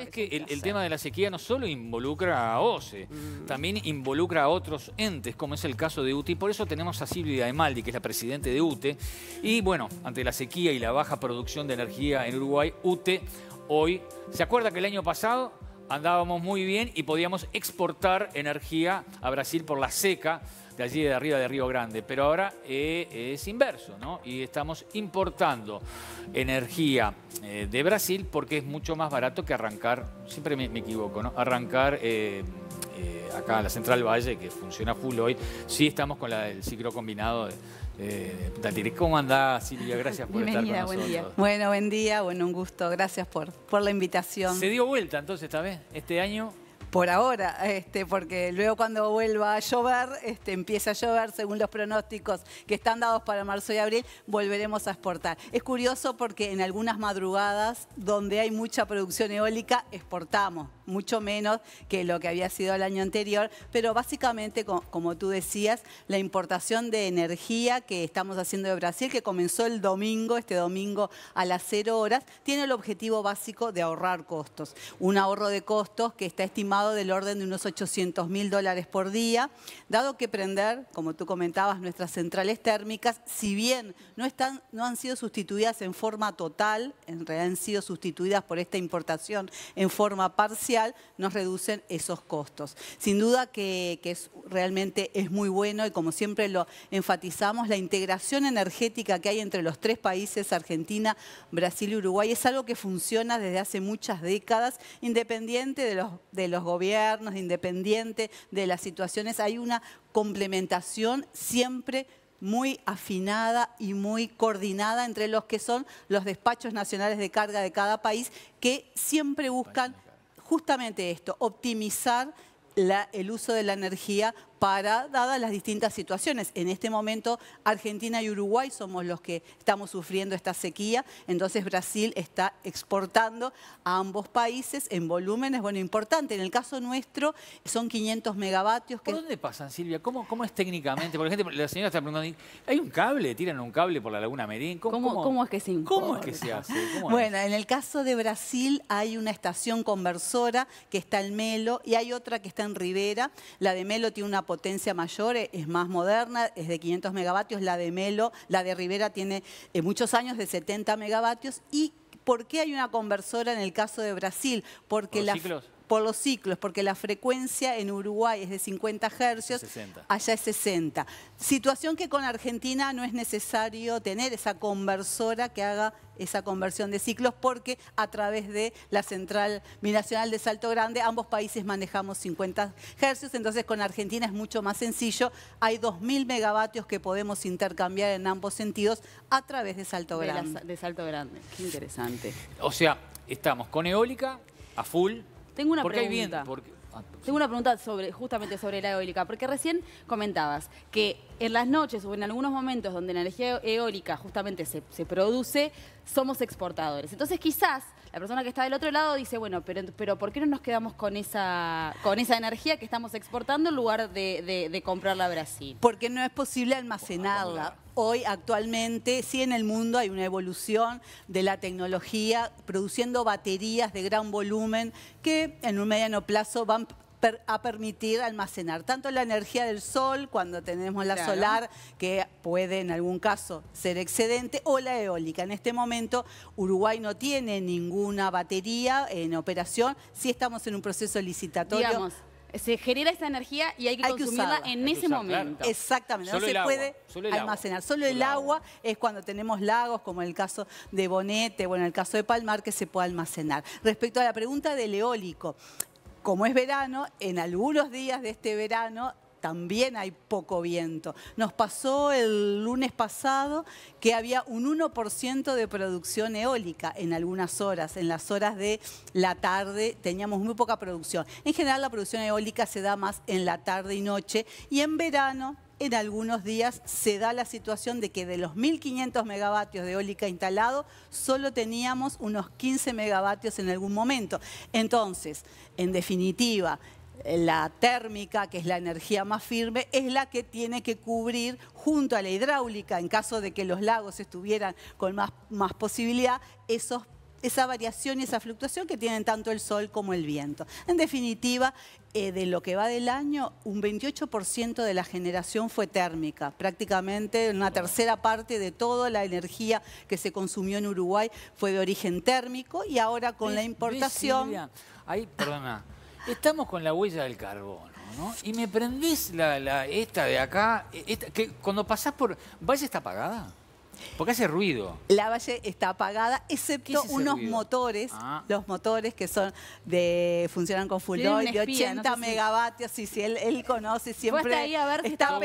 Es que el, tema de la sequía no solo involucra a OCE, mm. también involucra a otros entes, como es el caso de UTE, y por eso tenemos a Silvia Emaldi, que es la presidente de UTE. Y bueno, ante la sequía y la baja producción de energía en Uruguay, UTE hoy, ¿se acuerda que el año pasado andábamos muy bien y podíamos exportar energía a Brasil por la seca? allí de arriba de Río Grande, pero ahora eh, es inverso, ¿no? Y estamos importando energía eh, de Brasil porque es mucho más barato que arrancar, siempre me, equivoco, ¿no? Arrancar eh, eh acá la Central Valle, que funciona full hoy, sí estamos con la, del ciclo combinado de, eh, ¿Cómo andás, Silvia? Gracias por estar con buen nosotros. Día. Bueno, buen día, bueno, un gusto. Gracias por, por la invitación. Se dio vuelta entonces esta vez, este año por ahora, este, porque luego cuando vuelva a llover, este, empieza a llover, según los pronósticos que están dados para marzo y abril, volveremos a exportar. Es curioso porque en algunas madrugadas donde hay mucha producción eólica, exportamos mucho menos que lo que había sido el año anterior, pero básicamente, como, tú decías, la importación de energía que estamos haciendo de Brasil, que comenzó el domingo, este domingo a las cero horas, tiene el objetivo básico de ahorrar costos. Un ahorro de costos que está estimado del orden de unos 800 mil dólares por día, dado que prender, como tú comentabas, nuestras centrales térmicas, si bien no, están, no han sido sustituidas en forma total, en realidad han sido sustituidas por esta importación en forma parcial, nos reducen esos costos. Sin duda que, realmente es muy bueno y como siempre lo enfatizamos, la integración energética que hay entre los tres países, Argentina, Brasil y Uruguay, es algo que funciona desde hace muchas décadas, independiente de los, de los gobiernos, independiente de las situaciones, hay una complementación siempre muy afinada y muy coordinada entre los que son los despachos nacionales de carga de cada país, que siempre buscan justamente esto, optimizar el uso de la energía para dadas las distintas situaciones. En este momento Argentina y Uruguay somos los que estamos sufriendo esta sequía, entonces Brasil está exportando a ambos países en volúmenes, bueno, importante. En el caso nuestro son 500 megavatios. Que... ¿Por dónde pasan, Silvia? ¿Cómo, cómo es técnicamente? Por la señora está preguntando, ¿hay un cable? ¿Tiran un cable por la Laguna Merín? ¿Cómo, es que se ¿Cómo es que se hace? bueno, en el caso de Brasil hay una estación conversora que está en Melo y hay otra que está en Rivera. La de Melo tiene una potencia mayor, e, es más moderna, es de 500 megavatios, la de Melo, la de Rivera tiene eh, muchos años de 70 megavatios. ¿Y por qué hay una conversora en el caso de Brasil? Porque por los ciclos, porque la frecuencia en Uruguay es de 50 hercios, allá es 60. Situación que con Argentina no es necesario tener esa conversora que haga esa conversión de ciclos, porque a través de la Central Binacional de Salto Grande ambos países manejamos 50 hercios, entonces con Argentina es mucho más sencillo. Hay 2.000 megavatios que podemos intercambiar en ambos sentidos a través de Salto Grande. de Salto Grande, qué interesante. O sea, estamos con eólica a full, tengo una pregunta. Ah, pues Tengo una pregunta sobre, justamente sobre la eólica, porque recién comentabas que en las noches o en algunos momentos donde la energía eólica justamente se produce, somos exportadores. Entonces quizás la persona que está del otro lado dice, bueno, pero, pero ¿por qué no nos quedamos con esa, con esa energía que estamos exportando en lugar de, de comprarla a Brasil? Porque no es posible almacenarla. Hoy actualmente sí en el mundo hay una evolución de la tecnología produciendo baterías de gran volumen que en un mediano plazo van a permitir almacenar tanto la energía del sol cuando tenemos la solar, que puede en algún caso ser excedente, o la eólica. En este momento Uruguay no tiene ninguna batería en operación, si estamos en un proceso licitatorio. se genera esa energía y hay que consumirla en ese momento. Exactamente, no se puede almacenar. Solo, el agua. es cuando tenemos lagos, como en el caso de Bonete, o en el caso de Palmar, que se puede almacenar. Respecto a la pregunta del eólico, como es verano, en algunos días de este verano también hay poco viento. Nos pasó el lunes pasado que había un 1% de producción eólica en algunas horas, en las horas de la tarde teníamos muy poca producción. En general la producción eólica se da más en la tarde y noche y en verano en algunos días se da la situación de que de los 1.500 megavatios de eólica instalado, solo teníamos unos 15 megavatios en algún momento. Entonces, en definitiva, la térmica, que es la energía más firme, es la que tiene que cubrir junto a la hidráulica, en caso de que los lagos estuvieran con más, más posibilidad, esos esa variación y esa fluctuación que tienen tanto el sol como el viento. En definitiva, eh, de lo que va del año, un 28% de la generación fue térmica, prácticamente una tercera parte de toda la energía que se consumió en Uruguay fue de origen térmico y ahora con la importación... Ahí, perdona, estamos con la huella del carbono. ¿no? Y me prendés la, la, esta de acá, e, que cuando pasás por... ¿Valle está apagada? Porque hace ruido. La Valle está apagada, excepto unos motores, ah. los motores que son de funcionan con full de 80 megavatios, y si él, él conoce siempre. Ahí a ver está,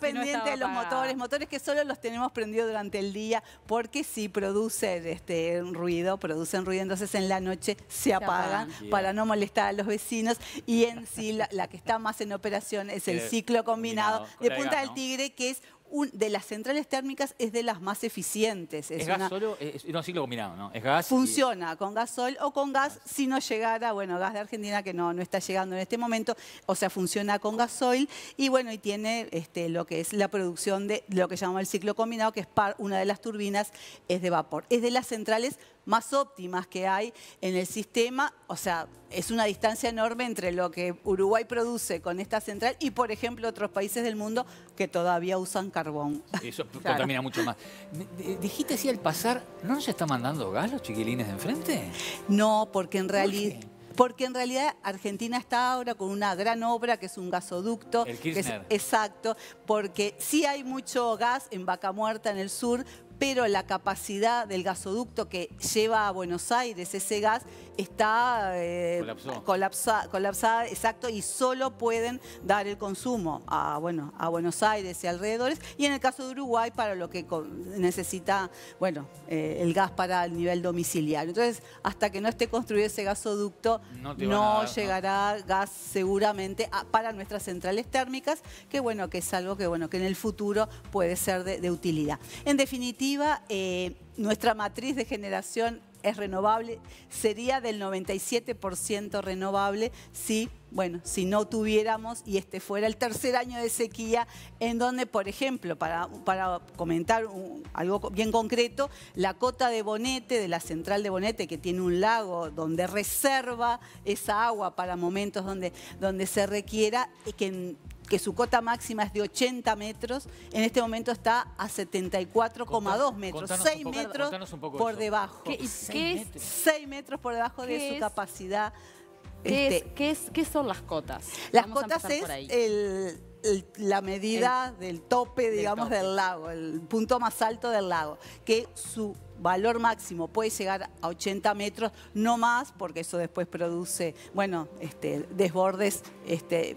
pendiente de los motores, motores que solo los tenemos prendidos durante el día, porque si producen este ruido, producen ruido, entonces en la noche se, apagan, para no molestar a los vecinos. Y en sí, la, que está más en operación es el eh, ciclo combinado de Punta del Tigre, que es de las centrales térmicas es de las más eficientes. ¿Es, gas Es, no, ciclo combinado, ¿no? Funciona con gasol o con gas, si no llegara, bueno, gas de Argentina que no, está llegando en este momento, o sea, funciona con gasoil y bueno, y tiene este, lo que es la producción de lo que llamamos el ciclo combinado, que es una de las turbinas, es de vapor. Es de las centrales más óptimas que hay en el sistema. O sea, es una distancia enorme entre lo que Uruguay produce con esta central y, por ejemplo, otros países del mundo que todavía usan carbón. Eso contamina mucho más. Dijiste así al pasar, ¿no nos está mandando gas los chiquilines de enfrente? No, porque en realidad... Porque en realidad Argentina está ahora con una gran obra que es un gasoducto. El es, exacto, porque sí hay mucho gas en Vaca Muerta en el sur, pero la capacidad del gasoducto que lleva a Buenos Aires ese gas está eh, colapsada, exacto, y solo pueden dar el consumo a, bueno, a Buenos Aires y alrededores, y en el caso de Uruguay para lo que necesita, bueno, eh, el gas para el nivel domiciliario. Entonces, hasta que no esté construido ese gasoducto, no, llegará gas seguramente para nuestras centrales térmicas, que bueno, que es algo que bueno, que en el futuro puede ser de, utilidad. En definitiva, eh, nuestra matriz de generación es renovable, sería del 97% renovable si, bueno, si no tuviéramos y este fuera el tercer año de sequía, en donde, por ejemplo, para, para comentar algo bien concreto, la cota de Bonete, de la central de Bonete, que tiene un lago donde reserva esa agua para momentos donde, donde se requiera, y que en que su cota máxima es de 80 metros, en este momento está a 74,2 metros, 6 metros por debajo. ¿Qué, ¿Qué es? 6 metros por debajo de su capacidad. ¿Qué, este, ¿qué, son las cotas? Las cotas es la medida del tope, digamos, del, del lago, el punto más alto del lago, que su valor máximo puede llegar a 80 metros, no más, porque eso después produce, bueno, este, desbordes, este,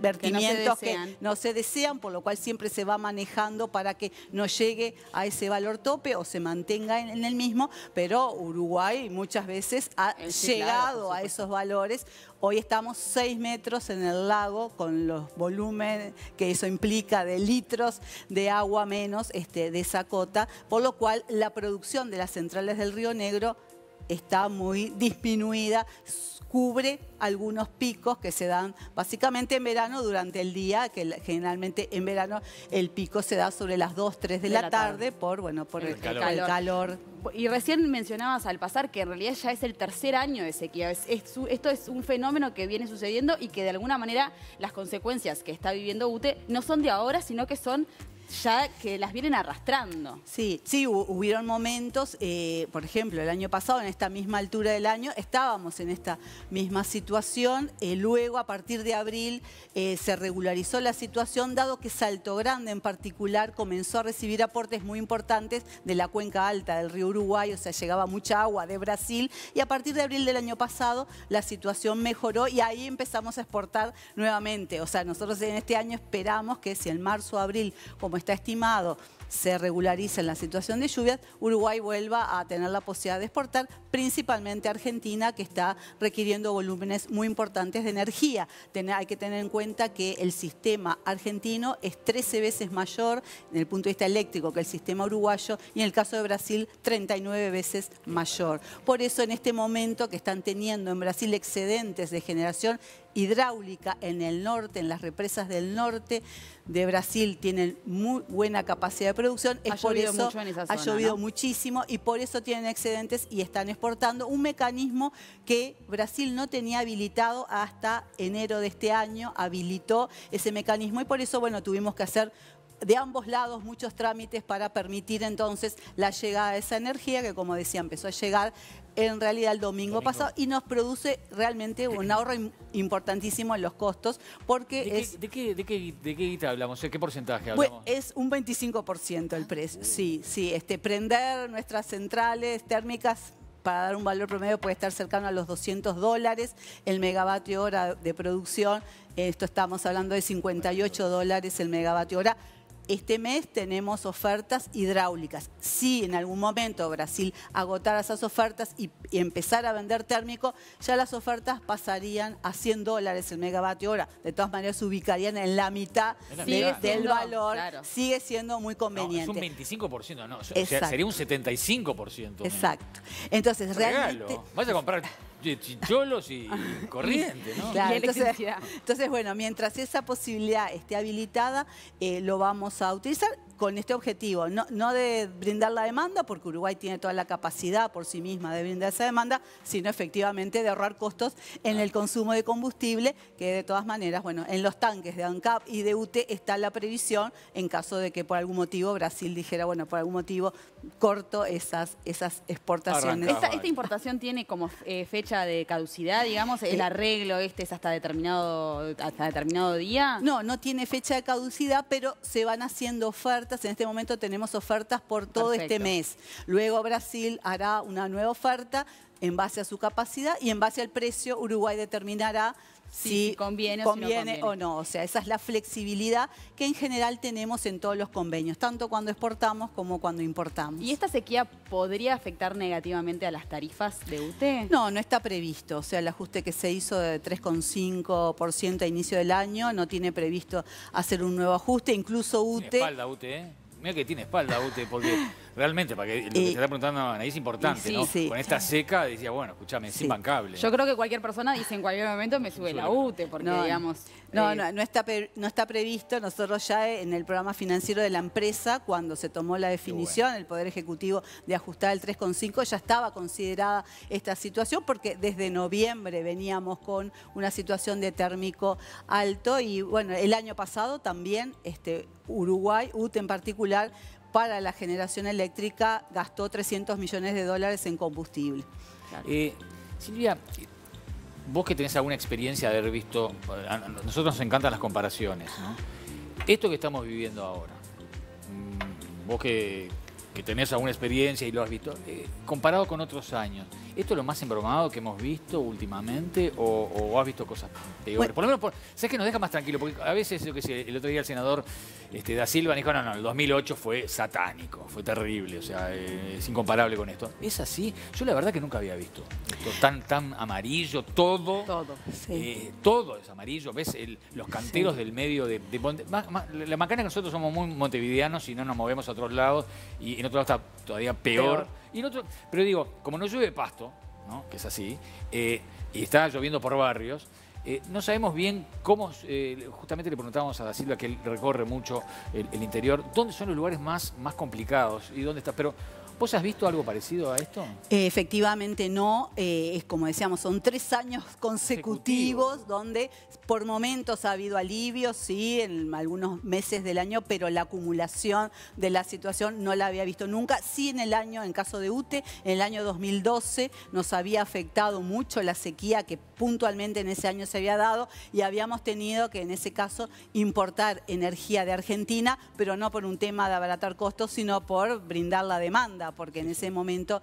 vertimientos que no, se desean, por lo cual siempre se va manejando para que no llegue a ese valor tope o se mantenga en, el mismo, pero Uruguay muchas veces ha eh, llegado a esos valores. Hoy estamos 6 metros en el lago con los volúmenes que eso implica de litros de agua menos este, de esa cota, por lo cual la producción de las centrales del Río Negro está muy disminuida, cubre algunos picos que se dan básicamente en verano durante el día, que generalmente en verano el pico se da sobre las 2, 3 de, la, tarde, por, bueno, por el, calor. Y recién mencionabas al pasar que en realidad ya es el tercer año de sequía. esto es un fenómeno que viene sucediendo y que de alguna manera las consecuencias que está viviendo UTE no son de ahora, sino que son ya que las vienen arrastrando. Sí, sí, hubieron momentos, eh, por ejemplo, el año pasado, en esta misma altura del año, estábamos en esta misma situación. Eh, luego, a partir de abril, eh, se regularizó la situación, dado que Salto Grande en particular comenzó a recibir aportes muy importantes de la cuenca alta del río Uruguay, o sea, llegaba mucha agua de Brasil. Y a partir de abril del año pasado, la situación mejoró y ahí empezamos a exportar nuevamente. O sea, nosotros en este año esperamos que si en marzo o abril, como como está estimado se en la situación de lluvias, Uruguay vuelva a tener la posibilidad de exportar, principalmente Argentina, que está requiriendo volúmenes muy importantes de energía. hay que tener en cuenta que el sistema argentino es 13 veces mayor en el punto de vista eléctrico que el sistema uruguayo y en el caso de Brasil 39 veces mayor. Por eso en este momento que están teniendo en Brasil excedentes de generación hidráulica en el norte, en las represas del norte de Brasil tienen muy buena capacidad de producción. ha llovido Ha llovido muchísimo y por eso tienen excedentes y están exportando un mecanismo que Brasil no tenía habilitado hasta enero de este año, habilitó ese mecanismo y por eso, bueno, tuvimos que hacer de ambos lados muchos trámites para permitir entonces la llegada de esa energía que como decía empezó a llegar en realidad el domingo, pasado y nos produce realmente un ahorro importantísimo en los costos porque ¿De qué, es... ¿de qué, de qué, hablamos? ¿Qué porcentaje hablamos? es un 25% el precio, uh. sí, sí. Este, prender nuestras centrales térmicas para dar un valor promedio puede estar cercano a los 200 dólares el megavatio hora de producción. Esto estamos hablando de 58 dólares el megavatio hora este mes tenemos ofertas hidráulicas. Si en algún momento Brasil agotara esas ofertas y, empezara a vender térmico, ya las ofertas pasarían a 100 dólares el megavatio hora. De todas maneras, se ubicarían en la mitad del valor. Sigue siendo muy conveniente. es un 25%, no. O sea, sería un 75%. Exacto. Entonces, Regalo. Vaya a comprar chicholos y corriente, ¿no? entonces, bueno, mientras esa posibilidad esté habilitada, eh, lo vamos a utilizar con este objetivo, no, de brindar la demanda, porque Uruguay tiene toda la capacidad por sí misma de brindar esa demanda, sino efectivamente de ahorrar costos en el consumo de combustible, que de todas maneras, bueno, en los tanques de ANCAP y de UTE está la previsión en caso de que por algún motivo Brasil dijera, bueno, por algún motivo corto esas, esas exportaciones. Esta, importación tiene como eh, fecha de caducidad, digamos, el eh, arreglo este es hasta determinado, hasta determinado día. No, no tiene fecha de caducidad, pero se van haciendo ofertas en este momento tenemos ofertas por todo este mes. Luego Brasil hará una nueva oferta en base a su capacidad y en base al precio Uruguay determinará si, conviene, o, no conviene. o no. O sea, esa es la flexibilidad que en general tenemos en todos los convenios, tanto cuando exportamos como cuando importamos. ¿Y esta sequía podría afectar negativamente a las tarifas de UTE? No, no está previsto. O sea, el ajuste que se hizo de 3,5% a inicio del año no tiene previsto hacer un nuevo ajuste. Incluso UTE... Tiene espalda UTE, ¿eh? Mira que tiene espalda UTE porque... Realmente, para que lo que se está preguntando es importante, ¿no? Con esta seca decía, bueno, escúchame, es imbancable. Yo creo que cualquier persona dice en cualquier momento me sube la UTE, porque digamos... No, eh, no, no, está no está previsto. Nosotros ya eh, en el programa financiero de la empresa, cuando se tomó la definición, el Poder Ejecutivo de ajustar el 3,5, ya estaba considerada esta situación, porque desde noviembre veníamos con una situación de térmico alto y, bueno, el año pasado también este, Uruguay, UTE en particular, para la generación eléctrica gastó 300 millones de dólares en combustible. Eh, Silvia, vos que tenés alguna experiencia de haber visto, eh, a nosotros nos encantan las comparaciones, ¿no? Esto que estamos viviendo ahora, mm, vos que que tenés alguna experiencia y lo has visto, eh, comparado con otros años, ¿esto es lo más embromado que hemos visto últimamente o, has visto cosas peores? Por lo menos, ¿sabes que nos deja más tranquilo? Porque a veces, que el otro día el senador este, Da Silva dijo, no, no, el 2008 fue satánico, fue terrible, o sea, eh, es incomparable con esto. ¿Es así? Yo la verdad que nunca había visto esto tan, tan amarillo, todo. Todo, eh, todo es amarillo, ves los canteros del medio de... la macana es que nosotros somos muy montevideanos y no nos movemos a otros lados y en otro lado está todavía peor. Y pero digo, como no llueve pasto, ¿no? que es así, eh, y está lloviendo por barrios, eh, no sabemos bien cómo, eh, justamente le preguntábamos a Da Silva, que él recorre mucho el, interior, ¿dónde son los lugares más, más complicados y dónde está? Pero, ¿Vos has visto algo parecido a esto? efectivamente no. Eh, es como decíamos, son tres años consecutivos donde por momentos ha habido alivio sí, en algunos meses del año, pero la acumulación de la situación no la había visto nunca. Sí en el año, en caso de UTE, en el año 2012 nos había afectado mucho la sequía que puntualmente en ese año se había dado y habíamos tenido que en ese caso importar energía de Argentina, pero no por un tema de abaratar costos, sino por brindar la demanda, porque en ese momento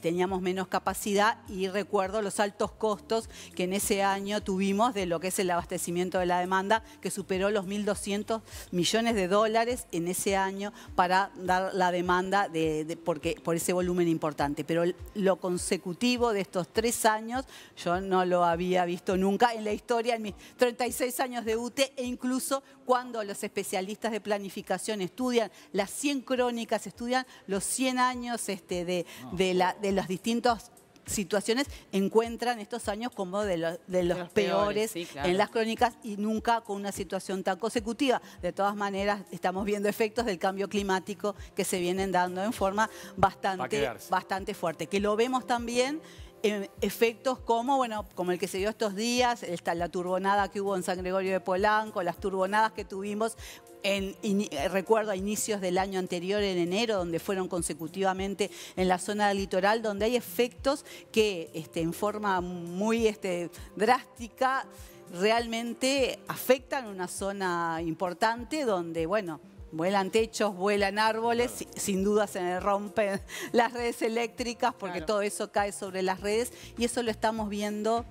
teníamos menos capacidad y recuerdo los altos costos que en ese año tuvimos de lo que es el abastecimiento de la demanda, que superó los 1.200 millones de dólares en ese año para dar la demanda de, porque, por ese volumen importante. Pero lo consecutivo de estos tres años yo no lo había visto nunca en la historia, en mis 36 años de UTE, e incluso cuando los especialistas de planificación estudian las 100 crónicas, estudian los 100 años este, de, las la, los distintos situaciones encuentran estos años como de, los, peores, en las crónicas y nunca con una situación tan consecutiva. De todas maneras, estamos viendo efectos del cambio climático que se vienen dando en forma bastante, bastante fuerte, que lo vemos también eh, efectos como, bueno, como el que se dio estos días, la turbonada que hubo en San Gregorio de Polanco, las turbonadas que tuvimos, en, eh, recuerdo a inicios del año anterior, en enero, donde fueron consecutivamente en la zona del litoral, donde hay efectos que este, en forma muy este, drástica realmente afectan una zona importante donde, bueno, Vuelan techos, vuelan árboles, sin duda se rompen las redes eléctricas porque todo eso cae sobre las redes y eso lo estamos viendo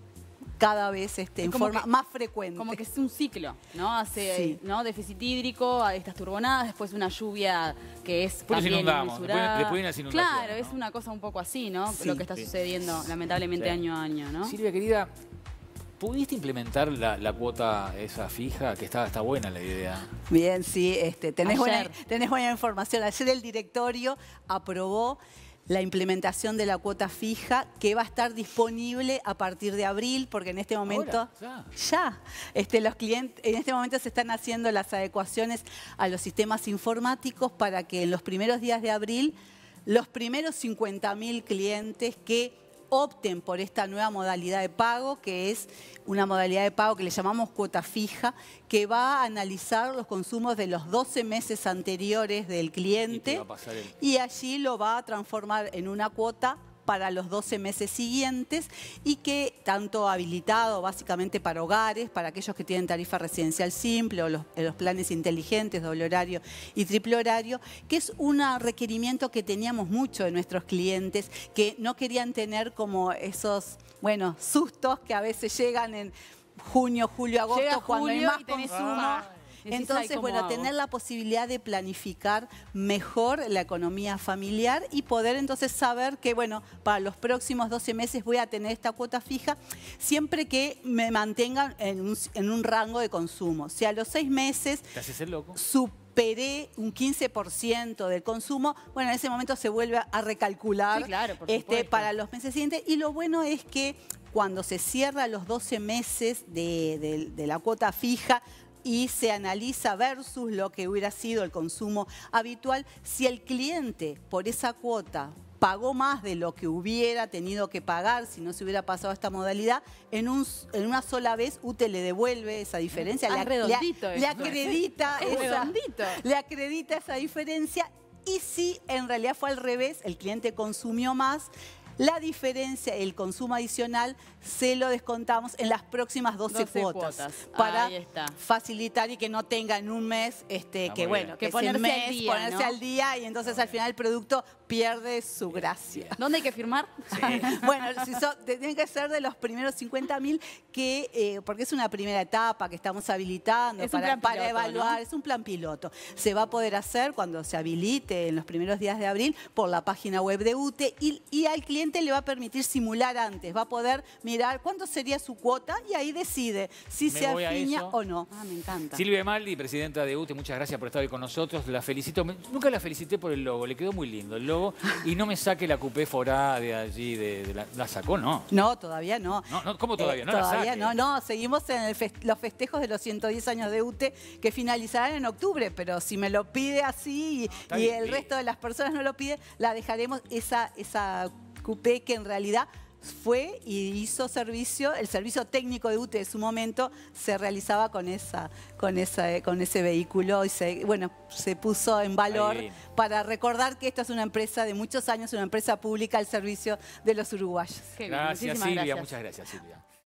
cada vez este, en forma más frecuente. Como que es un ciclo, ¿no? Hace ¿no? déficit hídrico, estas turbonadas, después una lluvia que es después también inundamos, después, Claro, es una cosa un poco así, ¿no? Lo que está sucediendo lamentablemente año a año, ¿no? Silvia, querida, ¿Pudiste implementar la, cuota esa fija? Que está, está buena la idea. Bien, sí, este, tenés, buena, tenés buena información. Ayer el directorio aprobó la implementación de la cuota fija que va a estar disponible a partir de abril, porque en este momento ya, ya este, los clientes, en este momento se están haciendo las adecuaciones a los sistemas informáticos para que en los primeros días de abril los primeros 50.000 clientes que opten por esta nueva modalidad de pago, que es una modalidad de pago que le llamamos cuota fija, que va a analizar los consumos de los 12 meses anteriores del cliente y, allí lo va a transformar en una cuota para los 12 meses siguientes y que tanto habilitado básicamente para hogares, para aquellos que tienen tarifa residencial simple o eh, los, planes inteligentes, doble horario y triple horario, que es un requerimiento que teníamos mucho de nuestros clientes, que no querían tener como esos, bueno, sustos que a veces llegan en junio, julio, agosto, cuando entonces, bueno, tener la posibilidad de planificar mejor la economía familiar y poder entonces saber que, bueno, para los próximos 12 meses voy a tener esta cuota fija, siempre que me mantengan en un, rango de consumo. Si a los seis meses... superé un 15% del consumo, bueno, en ese momento se vuelve a recalcular este, para los meses siguientes. Y lo bueno es que cuando se cierra los 12 meses de la cuota fija, y se analiza versus lo que hubiera sido el consumo habitual. Si el cliente por esa cuota pagó más de lo que hubiera tenido que pagar si no se hubiera pasado esta modalidad, en, un, en una sola vez UTE le devuelve esa diferencia, le, acredita esa, le acredita esa diferencia y si en realidad fue al revés, el cliente consumió más, la diferencia, el consumo adicional se lo descontamos en las próximas 12, cuotas, Para facilitar y que no tengan un mes, este, que bueno, que, ponerse, al día, y entonces al final el producto pierde su gracia. ¿Dónde hay que firmar? bueno, si tienen que ser de los primeros 50 mil que, eh, porque es una primera etapa que estamos habilitando para, evaluar, es un plan piloto. Se va a poder hacer cuando se habilite en los primeros días de abril por la página web de UTE y, y al cliente le va a permitir simular antes, va a poder mirar cuánto sería su cuota y ahí decide si se afiña o no. Ah, me encanta. Silvia Maldi, presidenta de UTE, muchas gracias por estar hoy con nosotros. La felicito, nunca la felicité por el logo, le quedó muy lindo el logo. Y no me saque la coupé forá de allí, de, la, sacó, ¿no? No, todavía no. no, ¿Cómo eh, todavía? no todavía no, no, seguimos en los festejos de los 110 años de UTE que finalizarán en octubre, pero si me lo pide así y, ah, el resto de las personas no lo pide la dejaremos esa, esa coupé que en realidad fue y hizo servicio, el servicio técnico de UTE de su momento se realizaba con, esa, con, esa, con ese vehículo y se, bueno, se puso en valor para recordar que esta es una empresa de muchos años, una empresa pública al servicio de los uruguayos. gracias, Silvia, muchas gracias Silvia.